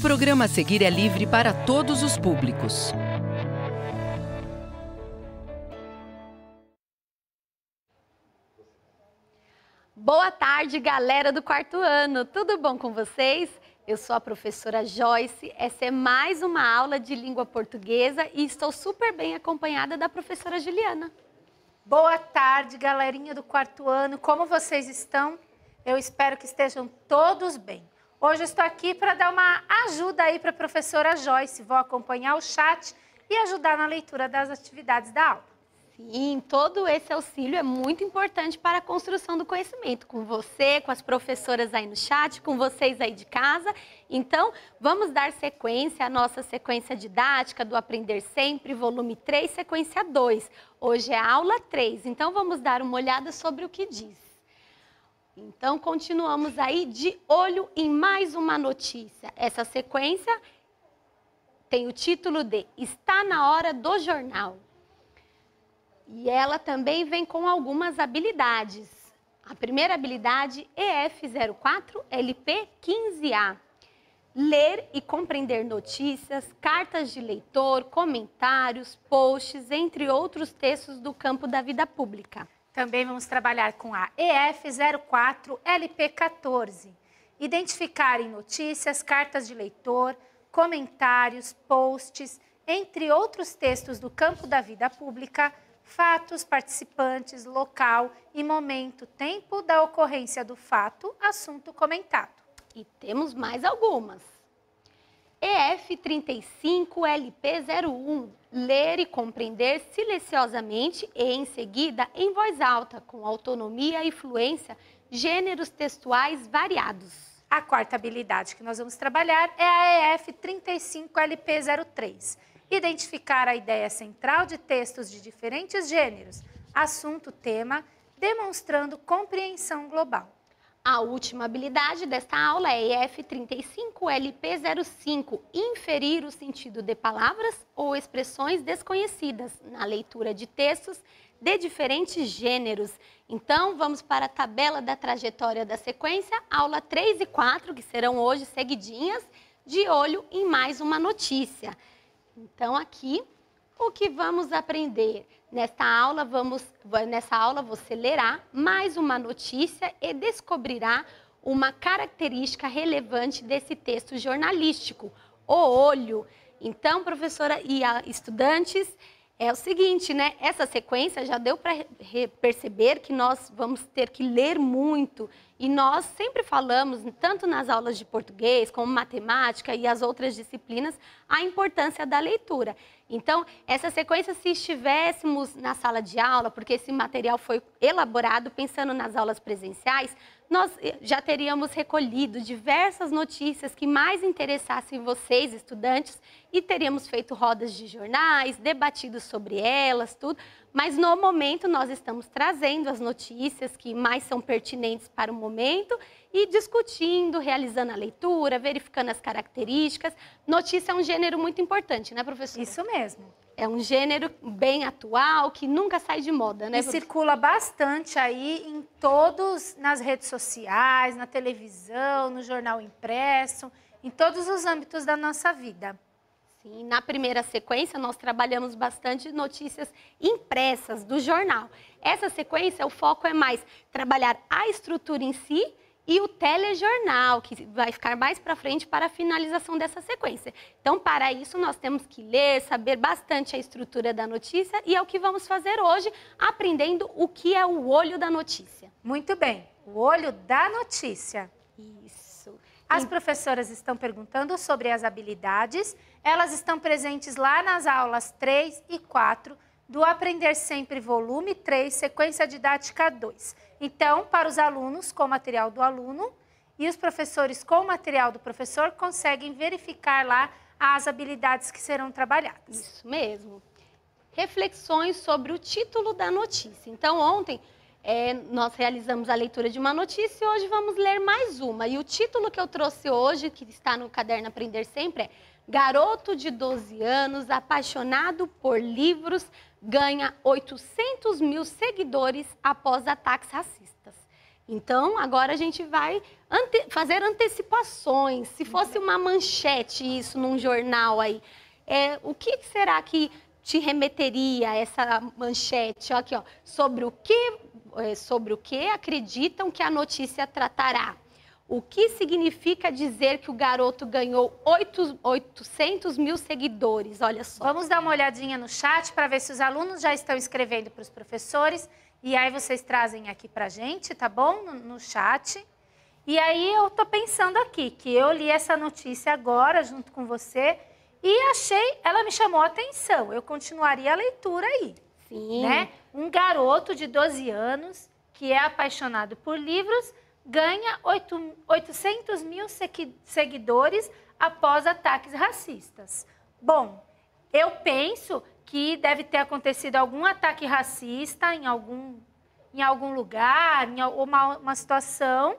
O programa a seguir é livre para todos os públicos. Boa tarde, galera do quarto ano. Tudo bom com vocês? Eu sou a professora Joyce. Essa é mais uma aula de língua portuguesa e estou super bem acompanhada da professora Juliana. Boa tarde, galerinha do quarto ano. Como vocês estão? Eu espero que estejam todos bem. Hoje eu estou aqui para dar uma ajuda aí para a professora Joyce. Vou acompanhar o chat e ajudar na leitura das atividades da aula. Sim, todo esse auxílio é muito importante para a construção do conhecimento, com você, com as professoras aí no chat, com vocês aí de casa. Então, vamos dar sequência à nossa sequência didática do Aprender Sempre, volume 3, sequência 2. Hoje é aula 3, então vamos dar uma olhada sobre o que diz. Então, continuamos aí de olho em mais uma notícia. Essa sequência tem o título de Está na Hora do Jornal. E ela também vem com algumas habilidades. A primeira habilidade, EF04LP15A. Ler e compreender notícias, cartas de leitor, comentários, posts, entre outros textos do campo da vida pública. Também vamos trabalhar com a EF04LP14. Identificar em notícias, cartas de leitor, comentários, posts, entre outros textos do campo da vida pública, fatos, participantes, local e momento, tempo da ocorrência do fato, assunto comentado. E temos mais algumas. EF35LP01. Ler e compreender silenciosamente e, em seguida, em voz alta, com autonomia e fluência, gêneros textuais variados. A quarta habilidade que nós vamos trabalhar é a EF35LP03. Identificar a ideia central de textos de diferentes gêneros, assunto, tema, demonstrando compreensão global. A última habilidade desta aula é f 35 lp 05 inferir o sentido de palavras ou expressões desconhecidas na leitura de textos de diferentes gêneros. Então, vamos para a tabela da trajetória da sequência, aula 3 e 4, que serão hoje seguidinhas, de olho em mais uma notícia. Então, aqui, o que vamos aprender? Nesta aula, vamos, nessa aula você lerá mais uma notícia e descobrirá uma característica relevante desse texto jornalístico, o olho. Então, professora e estudantes, é o seguinte, né? Essa sequência já deu para perceber que nós vamos ter que ler muito e nós sempre falamos, tanto nas aulas de português, como matemática e as outras disciplinas, a importância da leitura. Então, essa sequência, se estivéssemos na sala de aula, porque esse material foi elaborado pensando nas aulas presenciais, nós eh, já teríamos recolhido diversas notícias que mais interessassem vocês, estudantes, e teríamos feito rodas de jornais, debatido sobre elas, tudo. Mas no momento nós estamos trazendo as notícias que mais são pertinentes para o momento e discutindo, realizando a leitura, verificando as características. Notícia é um gênero muito importante, né, professor? Isso mesmo é um gênero bem atual que nunca sai de moda, né? E circula bastante aí em todos nas redes sociais, na televisão, no jornal impresso, em todos os âmbitos da nossa vida. Sim, na primeira sequência nós trabalhamos bastante notícias impressas do jornal. Essa sequência o foco é mais trabalhar a estrutura em si e o telejornal, que vai ficar mais para frente para a finalização dessa sequência. Então, para isso, nós temos que ler, saber bastante a estrutura da notícia e é o que vamos fazer hoje, aprendendo o que é o olho da notícia. Muito bem, o olho da notícia. Isso. As professoras estão perguntando sobre as habilidades, elas estão presentes lá nas aulas 3 e 4 do Aprender Sempre, volume 3, sequência didática 2. Então, para os alunos com o material do aluno e os professores com o material do professor, conseguem verificar lá as habilidades que serão trabalhadas. Isso mesmo. Reflexões sobre o título da notícia. Então, ontem é, nós realizamos a leitura de uma notícia e hoje vamos ler mais uma. E o título que eu trouxe hoje, que está no caderno Aprender Sempre, é Garoto de 12 anos apaixonado por livros ganha 800 mil seguidores após ataques racistas. Então, agora a gente vai ante fazer antecipações. Se fosse uma manchete isso num jornal aí, é, o que será que te remeteria essa manchete? Aqui, ó, sobre o que, é, sobre o que acreditam que a notícia tratará? O que significa dizer que o garoto ganhou 8, 800 mil seguidores? Olha só. Vamos dar uma olhadinha no chat para ver se os alunos já estão escrevendo para os professores. E aí vocês trazem aqui para gente, tá bom? No, no, chat. E aí eu tô pensando aqui que eu li essa notícia agora junto com você e achei, ela me chamou a atenção. Eu continuaria a leitura aí. Sim. Né? Um garoto de 12 anos que é apaixonado por livros ganha 8, 800 mil seguidores após ataques racistas. Bom, eu penso que deve ter acontecido algum ataque racista em algum, em algum lugar, em uma, uma situação,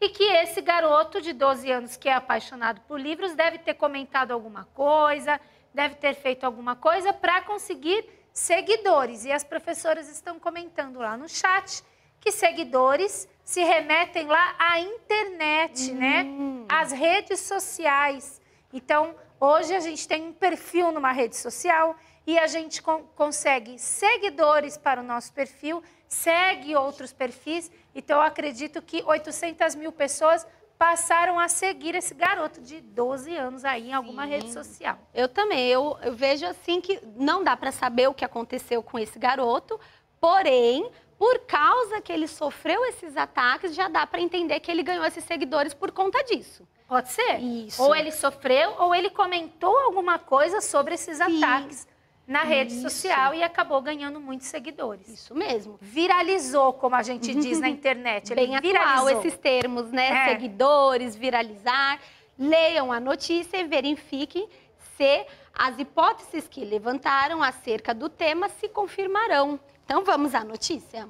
e que esse garoto de 12 anos que é apaixonado por livros deve ter comentado alguma coisa, deve ter feito alguma coisa para conseguir seguidores. E as professoras estão comentando lá no chat que seguidores se remetem lá à internet, né? Hum. Às redes sociais. Então, hoje a gente tem um perfil numa rede social e a gente con consegue seguidores para o nosso perfil, segue outros perfis. Então, eu acredito que 800 mil pessoas passaram a seguir esse garoto de 12 anos aí em alguma Sim. rede social. Eu também, eu, eu vejo assim que não dá para saber o que aconteceu com esse garoto, porém, por causa que ele sofreu esses ataques, já dá para entender que ele ganhou esses seguidores por conta disso. Pode ser. Isso. Ou ele sofreu, ou ele comentou alguma coisa sobre esses ataques na rede Isso. social e acabou ganhando muitos seguidores. Isso mesmo. Viralizou, como a gente diz na internet. Ele Bem viralizou. atual esses termos, né? É. Seguidores, viralizar. Leiam a notícia e verifiquem se as hipóteses que levantaram acerca do tema se confirmarão. Então vamos à notícia?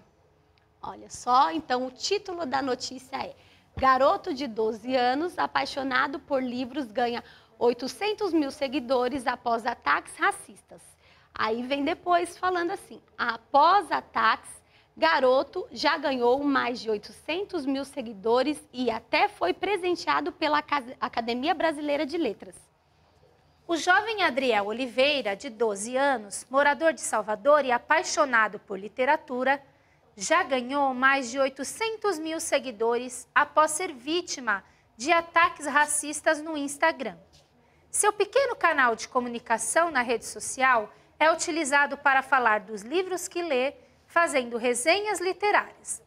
Olha só, então o título da notícia é: Garoto de 12 anos apaixonado por livros ganha 800 mil seguidores após ataques racistas. Aí vem depois falando assim: após ataques, garoto já ganhou mais de 800 mil seguidores e até foi presenteado pela Academia Brasileira de Letras. O jovem Adriel Oliveira, de 12 anos, morador de Salvador e apaixonado por literatura, já ganhou mais de 800 mil seguidores após ser vítima de ataques racistas no Instagram. Seu pequeno canal de comunicação na rede social é utilizado para falar dos livros que lê, fazendo resenhas literárias.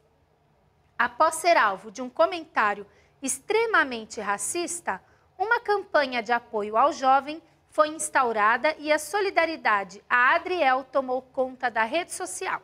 Após ser alvo de um comentário extremamente racista, uma campanha de apoio ao jovem foi instaurada e a solidariedade a Adriel tomou conta da rede social.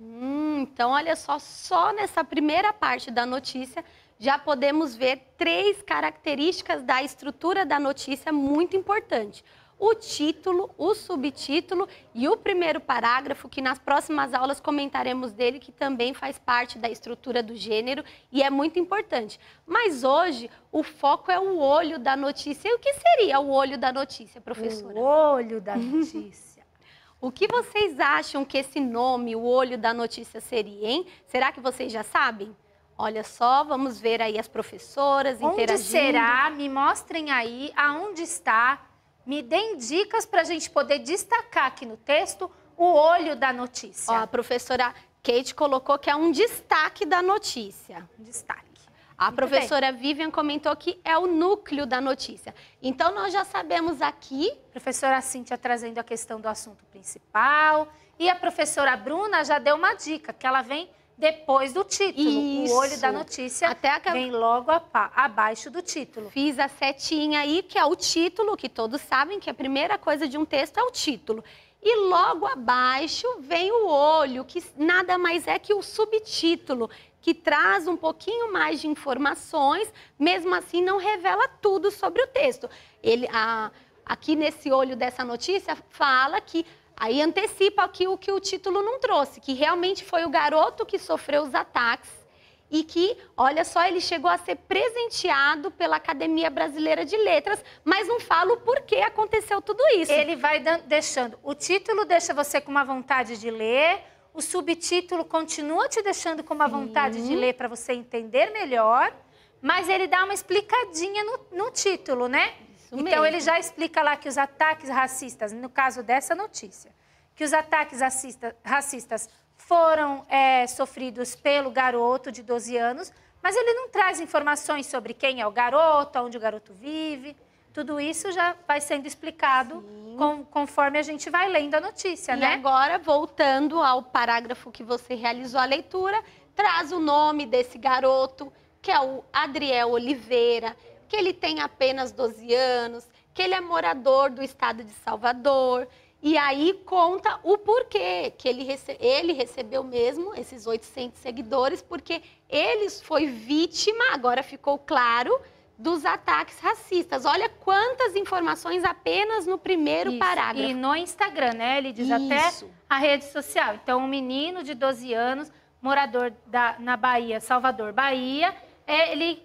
Hum, então, olha só, só nessa primeira parte da notícia já podemos ver três características da estrutura da notícia muito importantes o título, o subtítulo e o primeiro parágrafo, que nas próximas aulas comentaremos dele, que também faz parte da estrutura do gênero e é muito importante. Mas hoje o foco é o olho da notícia. E o que seria o olho da notícia, professora? O olho da notícia. O que vocês acham que esse nome, o olho da notícia, seria, hein? Será que vocês já sabem? Olha só, vamos ver aí as professoras onde interagindo. Onde será? Me mostrem aí aonde está me deem dicas para a gente poder destacar aqui no texto o olho da notícia. Ó, a professora Kate colocou que é um destaque da notícia. Um destaque. A Muito professora bem. Vivian comentou que é o núcleo da notícia. Então, nós já sabemos aqui. Professora Cíntia trazendo a questão do assunto principal. E a professora Bruna já deu uma dica, que ela vem depois do título. Isso. O olho da notícia Até vem logo a, abaixo do título. Fiz a setinha aí, que é o título, que todos sabem que a primeira coisa de um texto é o título. E logo abaixo vem o olho, que nada mais é que o subtítulo, que traz um pouquinho mais de informações, mesmo assim não revela tudo sobre o texto. Ele, a, aqui nesse olho dessa notícia, fala que Aí antecipa aqui o que o título não trouxe, que realmente foi o garoto que sofreu os ataques e que, olha só, ele chegou a ser presenteado pela Academia Brasileira de Letras, mas não falo por que aconteceu tudo isso. Ele vai deixando. O título deixa você com uma vontade de ler, o subtítulo continua te deixando com uma vontade de ler para você entender melhor, mas ele dá uma explicadinha no, no título, né? Isso então, ele já explica lá que os ataques racistas, no caso dessa notícia, que os ataques racista, racistas foram é, sofridos pelo garoto de 12 anos, mas ele não traz informações sobre quem é o garoto, onde o garoto vive. Tudo isso já vai sendo explicado com, conforme a gente vai lendo a notícia, e né? E agora, voltando ao parágrafo que você realizou a leitura, traz o nome desse garoto, que é o Adriel Oliveira que ele tem apenas 12 anos, que ele é morador do estado de Salvador. E aí conta o porquê que ele, rece ele recebeu mesmo esses 800 seguidores, porque ele foi vítima, agora ficou claro, dos ataques racistas. Olha quantas informações apenas no primeiro Isso. parágrafo. E no Instagram, né? Ele diz Isso. até a rede social. Então, um menino de 12 anos, morador da, na Bahia, Salvador, Bahia, é, ele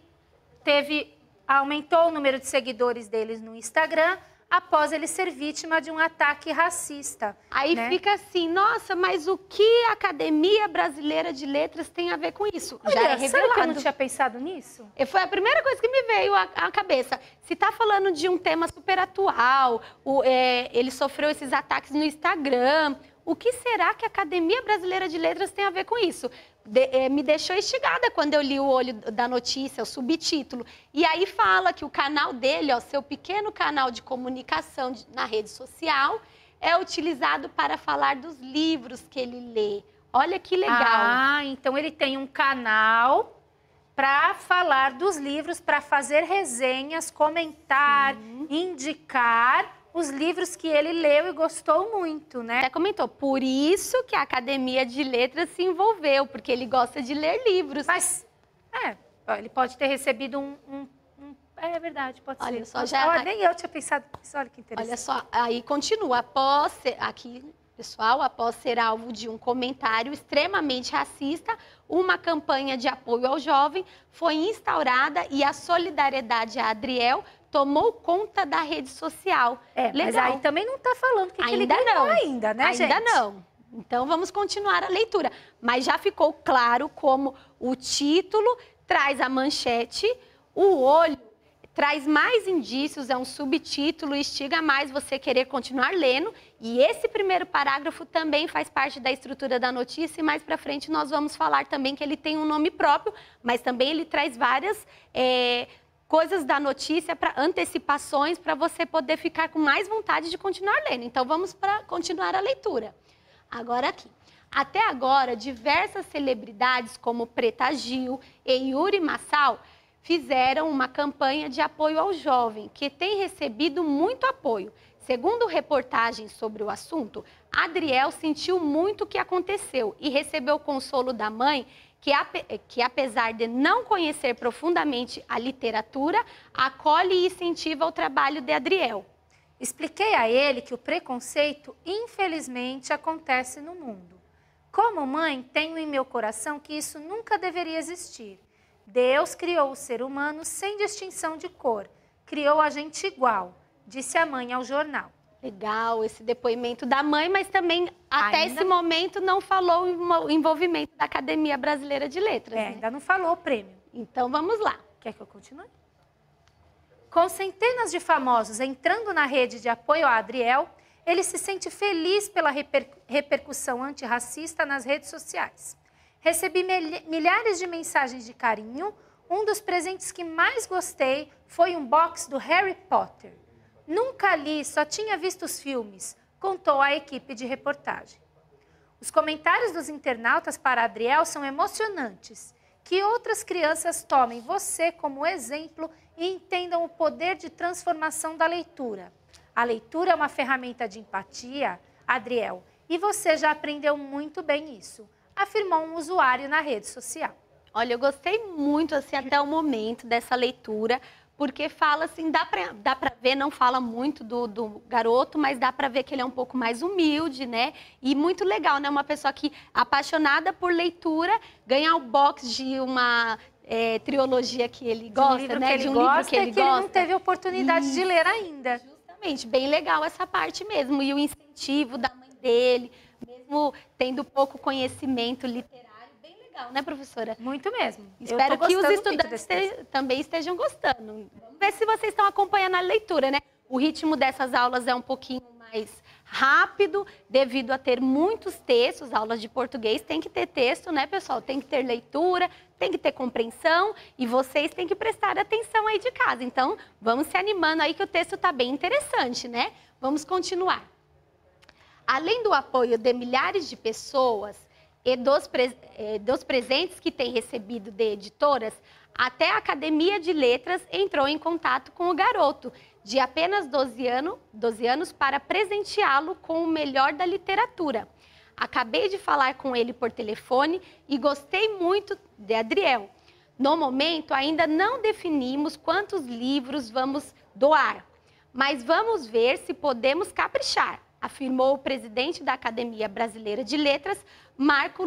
teve aumentou o número de seguidores deles no Instagram após ele ser vítima de um ataque racista. Aí né? fica assim, nossa, mas o que a Academia Brasileira de Letras tem a ver com isso? Olha, Já é revelado. Sabe que eu não tinha pensado nisso? Foi a primeira coisa que me veio à, cabeça. Se tá falando de um tema super atual, o, é, ele sofreu esses ataques no Instagram, o que será que a Academia Brasileira de Letras tem a ver com isso? De, é, me deixou instigada quando eu li o olho da notícia, o subtítulo. E aí fala que o canal dele, o seu pequeno canal de comunicação de, na rede social, é utilizado para falar dos livros que ele lê. Olha que legal. Ah, então ele tem um canal para falar dos livros, para fazer resenhas, comentar, Sim. indicar os livros que ele leu e gostou muito, né? Até comentou, por isso que a Academia de Letras se envolveu, porque ele gosta de ler livros. Mas, é, ele pode ter recebido um, um é, é verdade, pode olha ser. Só, pode... já... Olha, nem eu tinha pensado nisso, olha que interessante. Olha só, aí continua, após ser... aqui, pessoal, após ser alvo de um comentário extremamente racista, uma campanha de apoio ao jovem foi instaurada e a solidariedade a Adriel tomou conta da rede social. É, Legal. mas aí também não está falando que, ainda que ele não ainda, né, ainda gente? Ainda não. Então vamos continuar a leitura. Mas já ficou claro como o título traz a manchete, o olho traz mais indícios, é um subtítulo, instiga mais você querer continuar lendo. E esse primeiro parágrafo também faz parte da estrutura da notícia e mais para frente nós vamos falar também que ele tem um nome próprio, mas também ele traz várias é, coisas da notícia para antecipações para você poder ficar com mais vontade de continuar lendo. Então vamos para continuar a leitura. Agora aqui. Até agora, diversas celebridades como Preta Gil e Yuri Massal fizeram uma campanha de apoio ao jovem, que tem recebido muito apoio. Segundo reportagens sobre o assunto, Adriel sentiu muito o que aconteceu e recebeu o consolo da mãe que, que, apesar de não conhecer profundamente a literatura, acolhe e incentiva o trabalho de Adriel. Expliquei a ele que o preconceito, infelizmente, acontece no mundo. Como mãe, tenho em meu coração que isso nunca deveria existir. Deus criou o ser humano sem distinção de cor, criou a gente igual, disse a mãe ao jornal. Legal esse depoimento da mãe, mas também até ainda... esse momento não falou o envolvimento da Academia Brasileira de Letras. É, né? ainda não falou o prêmio. Então vamos lá. Quer que eu continue? Com centenas de famosos entrando na rede de apoio a Adriel, ele se sente feliz pela reper... repercussão antirracista nas redes sociais. Recebi milhares de mensagens de carinho. Um dos presentes que mais gostei foi um box do Harry Potter. Nunca li, só tinha visto os filmes, contou a equipe de reportagem. Os comentários dos internautas para Adriel são emocionantes. Que outras crianças tomem você como exemplo e entendam o poder de transformação da leitura. A leitura é uma ferramenta de empatia, Adriel, e você já aprendeu muito bem isso, afirmou um usuário na rede social. Olha, eu gostei muito, assim, até o momento dessa leitura, porque fala assim, dá pra, dá pra ver, não fala muito do, do garoto, mas dá pra ver que ele é um pouco mais humilde, né? E muito legal, né? Uma pessoa que, apaixonada por leitura, ganhar o box de uma é, trilogia que ele gosta, um né? Ele de um gosta, livro né? que ele, gosta. ele não teve oportunidade de ler ainda. Justamente, bem legal essa parte mesmo. E o incentivo da mãe dele, mesmo tendo pouco conhecimento literário legal, né, professora? Muito mesmo. Espero que os estudantes te... também estejam gostando. Vamos ver se vocês estão acompanhando a leitura, né? O ritmo dessas aulas é um pouquinho mais rápido, devido a ter muitos textos, aulas de português tem que ter texto, né, pessoal? Tem que ter leitura, tem que ter compreensão e vocês têm que prestar atenção aí de casa. Então, vamos se animando aí que o texto está bem interessante, né? Vamos continuar. Além do apoio de milhares de pessoas, e dos, dos presentes que tem recebido de editoras, até a Academia de Letras entrou em contato com o garoto, de apenas 12, ano, 12 anos, para presenteá-lo com o melhor da literatura. Acabei de falar com ele por telefone e gostei muito de Adriel. No momento, ainda não definimos quantos livros vamos doar, mas vamos ver se podemos caprichar afirmou o presidente da Academia Brasileira de Letras, Marco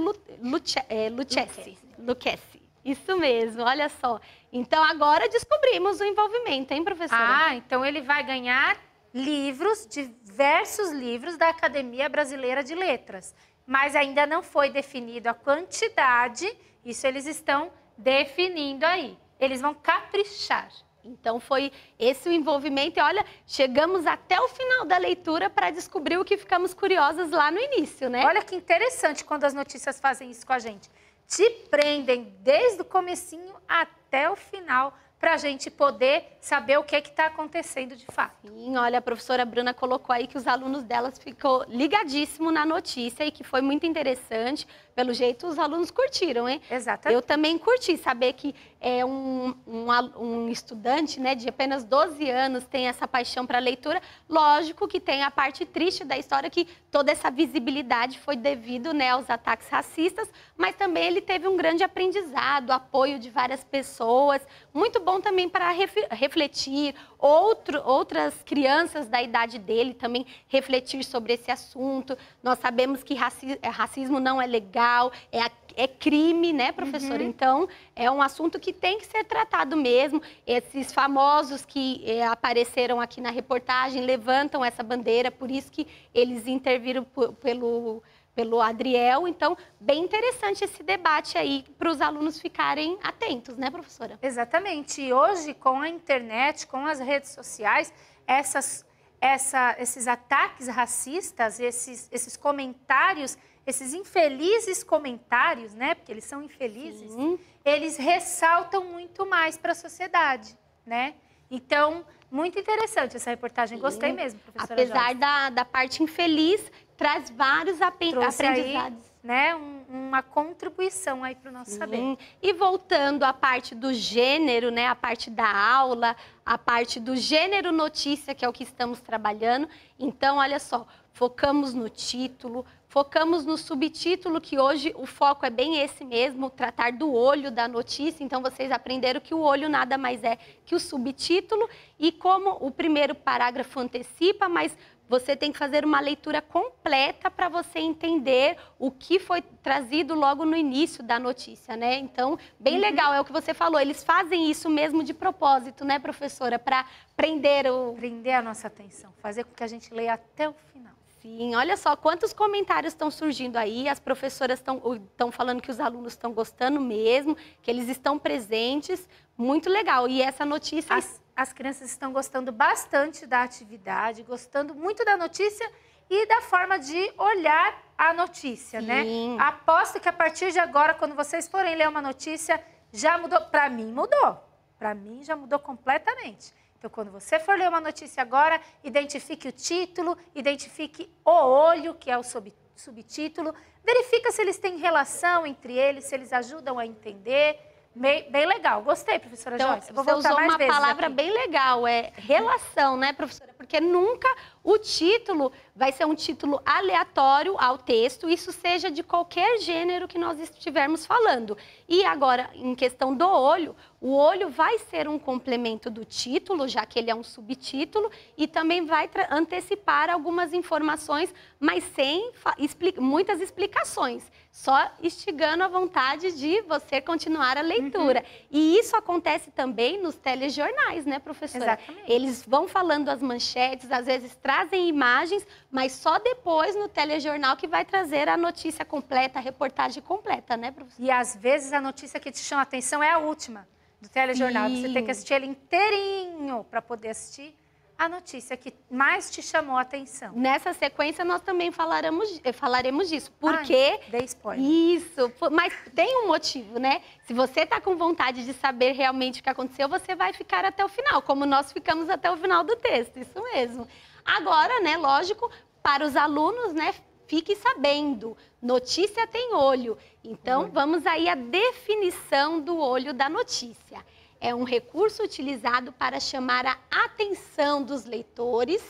é, Lucchesi. Lucchesi. Isso mesmo, olha só. Então agora descobrimos o envolvimento, hein, professor? Ah, então ele vai ganhar livros, diversos livros da Academia Brasileira de Letras. Mas ainda não foi definido a quantidade, isso eles estão definindo aí. Eles vão caprichar. Então foi esse o envolvimento e olha, chegamos até o final da leitura para descobrir o que ficamos curiosas lá no início, né? Olha que interessante quando as notícias fazem isso com a gente. Te prendem desde o comecinho até o final para a gente poder saber o que é está acontecendo de fato. Sim, olha, a professora Bruna colocou aí que os alunos delas ficou ligadíssimo na notícia e que foi muito interessante. Pelo jeito, os alunos curtiram, hein? Exatamente. Eu também curti saber que é um, um, um, estudante né, de apenas 12 anos tem essa paixão para leitura, lógico que tem a parte triste da história que toda essa visibilidade foi devido né, aos ataques racistas, mas também ele teve um grande aprendizado, apoio de várias pessoas, muito bom também para refletir, outro, outras crianças da idade dele também refletir sobre esse assunto. Nós sabemos que raci racismo não é legal, é é crime, né, professora? Uhum. Então, é um assunto que tem que ser tratado mesmo. Esses famosos que é, apareceram aqui na reportagem levantam essa bandeira, por isso que eles interviram pelo pelo Adriel. Então, bem interessante esse debate aí para os alunos ficarem atentos, né, professora? Exatamente. E hoje, com a internet, com as redes sociais, essas, essa, esses ataques racistas, esses, esses comentários esses infelizes comentários, né? Porque eles são infelizes, Sim. eles ressaltam muito mais para a sociedade, né? Então, muito interessante essa reportagem, Sim. gostei mesmo, professora. Apesar da, da parte infeliz, traz vários ap Trouxe aprendizados. Aí, né, um, uma contribuição aí para o nosso Sim. saber. E voltando à parte do gênero, né, a parte da aula, a parte do gênero notícia, que é o que estamos trabalhando. Então, olha só, focamos no título, Focamos no subtítulo, que hoje o foco é bem esse mesmo, tratar do olho da notícia. Então, vocês aprenderam que o olho nada mais é que o subtítulo e como o primeiro parágrafo antecipa, mas você tem que fazer uma leitura completa para você entender o que foi trazido logo no início da notícia, né? Então, bem uhum. legal, é o que você falou. Eles fazem isso mesmo de propósito, né, professora? Para prender o. Prender a nossa atenção, fazer com que a gente leia até o final. Sim, olha só quantos comentários estão surgindo aí. As professoras estão falando que os alunos estão gostando mesmo, que eles estão presentes. Muito legal. E essa notícia. As, as crianças estão gostando bastante da atividade, gostando muito da notícia e da forma de olhar a notícia, né? Sim. né? Aposto que a partir de agora, quando vocês forem ler uma notícia, já mudou. Para mim, mudou. Para mim, já mudou completamente. Então, quando você for ler uma notícia agora, identifique o título, identifique o olho, que é o subtítulo, verifica se eles têm relação entre eles, se eles ajudam a entender. Bem, bem legal, gostei, professora então, Joyce. Vou você usou uma palavra aqui. bem legal, é relação, né, professora? porque nunca o título vai ser um título aleatório ao texto, isso seja de qualquer gênero que nós estivermos falando. E agora, em questão do olho, o olho vai ser um complemento do título, já que ele é um subtítulo, e também vai antecipar algumas informações, mas sem expli muitas explicações, só instigando a vontade de você continuar a leitura. Uhum. E isso acontece também nos telejornais, né, professora? Exatamente. Eles vão falando as manchetes manchetes, às vezes trazem imagens, mas só depois no telejornal que vai trazer a notícia completa, a reportagem completa, né, professor? E às vezes a notícia que te chama a atenção é a última do telejornal. Sim. Você tem que assistir ele inteirinho para poder assistir a notícia que mais te chamou a atenção. Nessa sequência, nós também falaremos, eh, falaremos disso. Porque. Ai, dei spoiler. Isso. Mas tem um motivo, né? Se você está com vontade de saber realmente o que aconteceu, você vai ficar até o final, como nós ficamos até o final do texto. Isso mesmo. Agora, né, lógico, para os alunos, né? Fique sabendo, notícia tem olho. Então, uhum. vamos aí à definição do olho da notícia é um recurso utilizado para chamar a atenção dos leitores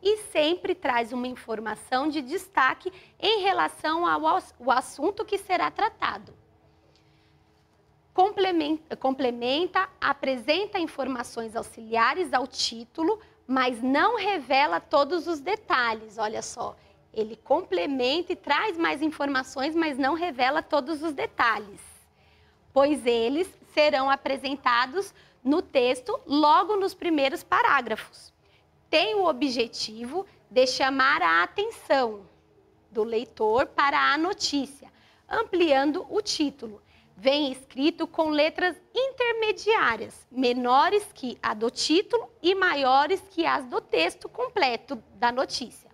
e sempre traz uma informação de destaque em relação ao, o assunto que será tratado. Complementa, complementa, apresenta informações auxiliares ao título, mas não revela todos os detalhes. Olha só, ele complementa e traz mais informações, mas não revela todos os detalhes, pois eles serão apresentados no texto logo nos primeiros parágrafos. Tem o objetivo de chamar a atenção do leitor para a notícia, ampliando o título. Vem escrito com letras intermediárias, menores que a do título e maiores que as do texto completo da notícia.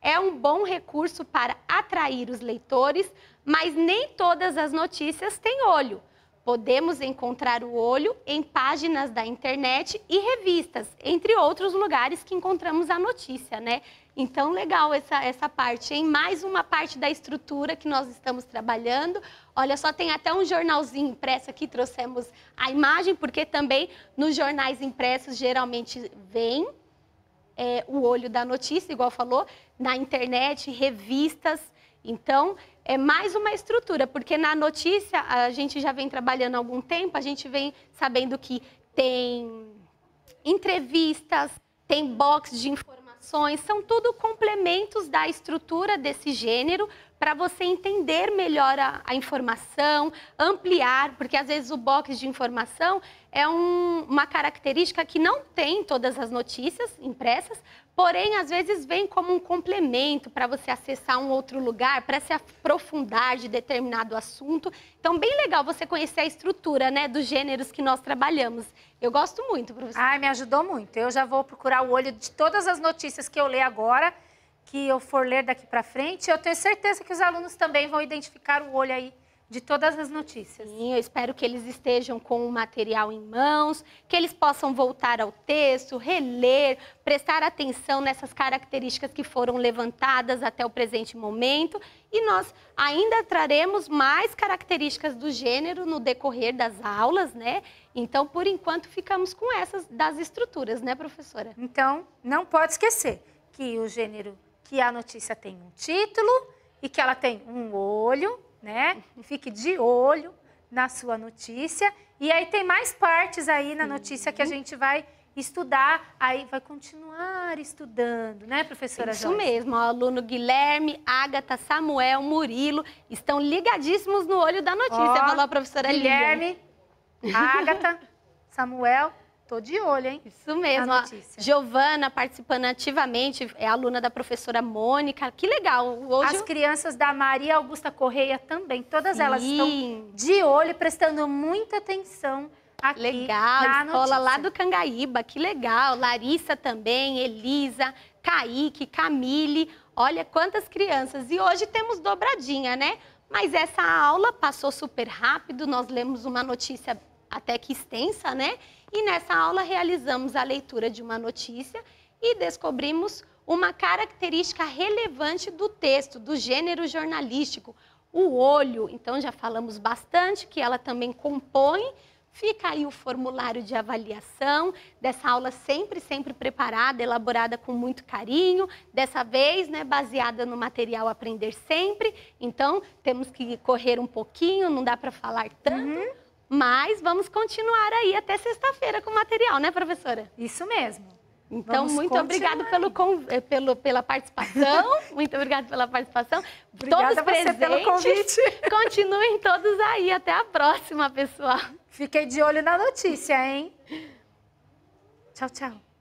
É um bom recurso para atrair os leitores, mas nem todas as notícias têm olho. Podemos encontrar o olho em páginas da internet e revistas, entre outros lugares que encontramos a notícia, né? Então, legal essa, essa parte, hein? Mais uma parte da estrutura que nós estamos trabalhando. Olha só, tem até um jornalzinho impresso aqui, trouxemos a imagem, porque também nos jornais impressos geralmente vem é, o olho da notícia, igual falou, na internet, revistas. Então, é mais uma estrutura, porque na notícia a gente já vem trabalhando há algum tempo, a gente vem sabendo que tem entrevistas, tem box de informações, são tudo complementos da estrutura desse gênero para você entender melhor a, a, informação, ampliar, porque às vezes o box de informação é um, uma característica que não tem todas as notícias impressas, Porém, às vezes vem como um complemento para você acessar um outro lugar, para se aprofundar de determinado assunto. Então, bem legal você conhecer a estrutura, né, dos gêneros que nós trabalhamos. Eu gosto muito, professor. Ai, me ajudou muito. Eu já vou procurar o olho de todas as notícias que eu ler agora, que eu for ler daqui para frente. Eu tenho certeza que os alunos também vão identificar o olho aí de todas as notícias. Sim, eu espero que eles estejam com o material em mãos, que eles possam voltar ao texto, reler, prestar atenção nessas características que foram levantadas até o presente momento. E nós ainda traremos mais características do gênero no decorrer das aulas, né? Então, por enquanto, ficamos com essas das estruturas, né, professora? Então, não pode esquecer que o gênero, que a notícia tem um título e que ela tem um olho, né? Fique de olho na sua notícia. E aí tem mais partes aí na notícia que a uhum. gente vai estudar, aí vai continuar estudando, né, professora Isso mesmo, o aluno Guilherme, Ágata, Samuel, Murilo estão ligadíssimos no olho da notícia, Ó, falou a professora Guilherme, Lívia. Ágata, Samuel Tô de olho, hein? Isso mesmo. A notícia. Giovana participando ativamente, é aluna da professora Mônica. Que legal. Hoje... As crianças da Maria Augusta Correia também, todas Sim. elas estão de olho, prestando muita atenção aqui legal, na escola notícia. lá do Cangaíba, que legal. Larissa também, Elisa, Kaique, Camille. Olha quantas crianças. E hoje temos dobradinha, né? Mas essa aula passou super rápido, nós lemos uma notícia até que extensa, né? E nessa aula realizamos a leitura de uma notícia e descobrimos uma característica relevante do texto, do gênero jornalístico, o olho. Então já falamos bastante que ela também compõe. Fica aí o formulário de avaliação dessa aula sempre, sempre preparada, elaborada com muito carinho, dessa vez, né, baseada no material Aprender Sempre. Então, temos que correr um pouquinho, não dá para falar tanto. Uhum mas vamos continuar aí até sexta-feira com o material, né, professora? Isso mesmo. Então, vamos muito obrigado pelo, eh, pelo, pela participação. muito obrigado pela participação. Obrigada todos presentes. pelo convite. Continuem todos aí. Até a próxima, pessoal. Fiquei de olho na notícia, hein? Tchau, tchau.